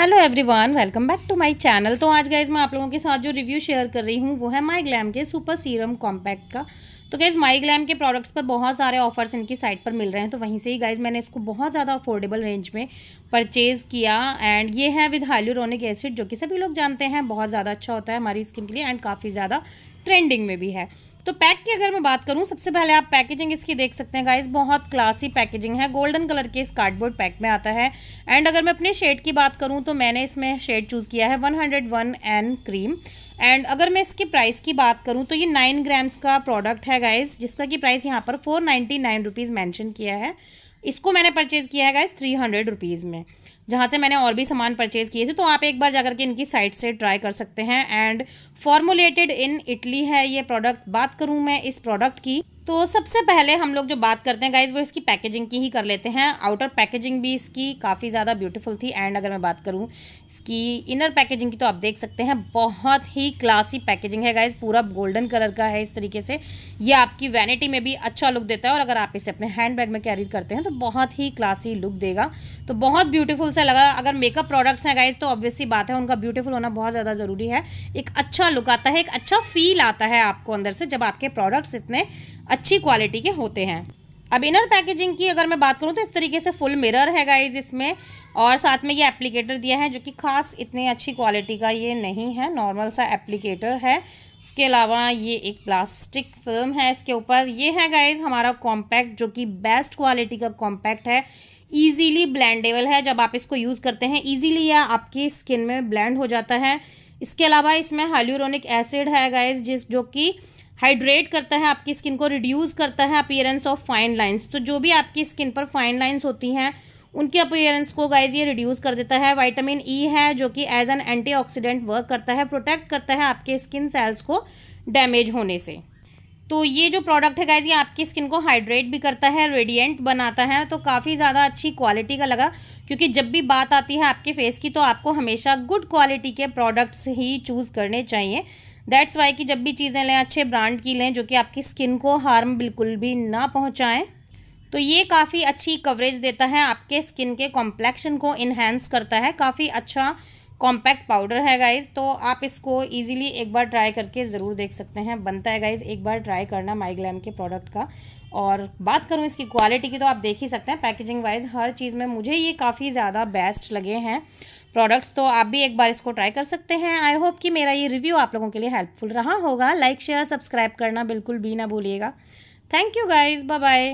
hello everyone welcome back to my channel तो आज guys मैं आप लोगों के साथ जो रिव्यू शेयर कर रही हूँ वो है माई ग्लैम के सुपर सीरम कॉम्पैक्ट का तो गाइज़ माई ग्लैम के प्रोडक्ट्स पर बहुत सारे ऑफर्स इनकी साइट पर मिल रहे हैं तो वहीं से ही गाइज़ मैंने इसको बहुत ज़्यादा अफोर्डेबल रेंज में परचेज़ किया एंड ये है विद हाइलूरोनिक एसिड जो कि सभी लोग जानते हैं बहुत ज़्यादा अच्छा होता है हमारी स्किन के लिए एंड काफ़ी ज़्यादा ट्रेंडिंग में भी है तो पैक की अगर मैं बात करूँ सबसे पहले आप पैकेजिंग इसकी देख सकते हैं गाइस बहुत क्लासी पैकेजिंग है गोल्डन कलर के इस कार्डबोर्ड पैक में आता है एंड अगर मैं अपने शेड की बात करूं तो मैंने इसमें शेड चूज़ किया है 101 एन क्रीम एंड अगर मैं इसकी प्राइस की बात करूँ तो ये नाइन ग्राम्स का प्रोडक्ट है गाइज जिसका कि प्राइस यहाँ पर फोर नाइन्टी नाइन किया है इसको मैंने परचेज़ किया है गाइज थ्री हंड्रेड रुपीज़ में जहाँ से मैंने और भी सामान परचेज़ किए थे तो आप एक बार जाकर के इनकी साइट से ट्राई कर सकते हैं एंड फॉर्मुलेटेड इन इटली है ये प्रोडक्ट बात बात करूँ मैं इस प्रोडक्ट की तो सबसे पहले हम लोग जो बात करते हैं गाइज वो इसकी पैकेजिंग की ही कर लेते हैं आउटर पैकेजिंग भी इसकी काफ़ी ज़्यादा ब्यूटीफुल थी एंड अगर मैं बात करूँ इसकी इनर पैकेजिंग की तो आप देख सकते हैं बहुत ही क्लासी पैकेजिंग है गाइज पूरा गोल्डन कलर का है इस तरीके से ये आपकी वैनिटी में भी अच्छा लुक देता है और अगर आप इसे अपने हैंड बैग में कैरी करते हैं तो बहुत ही क्लासी लुक देगा तो बहुत ब्यूटीफुल सा लगा अगर मेकअप प्रोडक्ट्स हैं गाइज तो ऑब्वियसली बात है उनका ब्यूटीफुल होना बहुत ज़्यादा ज़रूरी है एक अच्छा लुक आता है एक अच्छा फील आता है आपको अंदर से जब आपके प्रोडक्ट्स इतने अच्छी क्वालिटी के होते हैं अब इनर पैकेजिंग की अगर मैं बात करूँ तो इस तरीके से फुल मिरर है गाइज इसमें और साथ में ये एप्लीकेटर दिया है जो कि खास इतनी अच्छी क्वालिटी का ये नहीं है नॉर्मल सा एप्लीकेटर है उसके अलावा ये एक प्लास्टिक फिल्म है इसके ऊपर ये है गाइज हमारा कॉम्पैक्ट जो कि बेस्ट क्वालिटी का कॉम्पैक्ट है ईजीली ब्लेंडेबल है जब आप इसको यूज़ करते हैं ईजीली यह आपकी स्किन में ब्लेंड हो जाता है इसके अलावा इसमें हाइल्यूरोनिक एसिड है गाइज जिस जो कि हाइड्रेट करता है आपकी स्किन को रिड्यूस करता है अपीयरेंस ऑफ फाइन लाइंस तो जो भी आपकी स्किन पर फाइन लाइंस होती हैं उनके अपीयरेंस को गाइज ये रिड्यूस कर देता है वाइटामिन ई e है जो कि एज एन एंटीऑक्सीडेंट वर्क करता है प्रोटेक्ट करता है आपके स्किन सेल्स को डैमेज होने से तो ये जो प्रोडक्ट है गाइज ये आपकी स्किन को हाइड्रेट भी करता है रेडियंट बनाता है तो काफ़ी ज़्यादा अच्छी क्वालिटी का लगा क्योंकि जब भी बात आती है आपके फेस की तो आपको हमेशा गुड क्वालिटी के प्रोडक्ट्स ही चूज़ करने चाहिए दैट्स वाई कि जब भी चीज़ें लें अच्छे ब्रांड की लें जो कि आपकी स्किन को हार्म बिल्कुल भी ना पहुँचाएँ तो ये काफ़ी अच्छी कवरेज देता है आपके स्किन के कॉम्प्लेक्शन को इन्हेंस करता है काफ़ी अच्छा कॉम्पैक्ट पाउडर है गाइज़ तो आप इसको इजीली एक बार ट्राई करके ज़रूर देख सकते हैं बनता है गाइज़ एक बार ट्राई करना माइग्लैम के प्रोडक्ट का और बात करूँ इसकी क्वालिटी की तो आप देख ही सकते हैं पैकेजिंग वाइज हर चीज़ में मुझे ये काफ़ी ज़्यादा बेस्ट लगे हैं प्रोडक्ट्स तो आप भी एक बार इसको ट्राई कर सकते हैं आई होप कि मेरा ये रिव्यू आप लोगों के लिए हेल्पफुल रहा होगा लाइक शेयर सब्सक्राइब करना बिल्कुल भी ना भूलिएगा थैंक यू गाइज बाय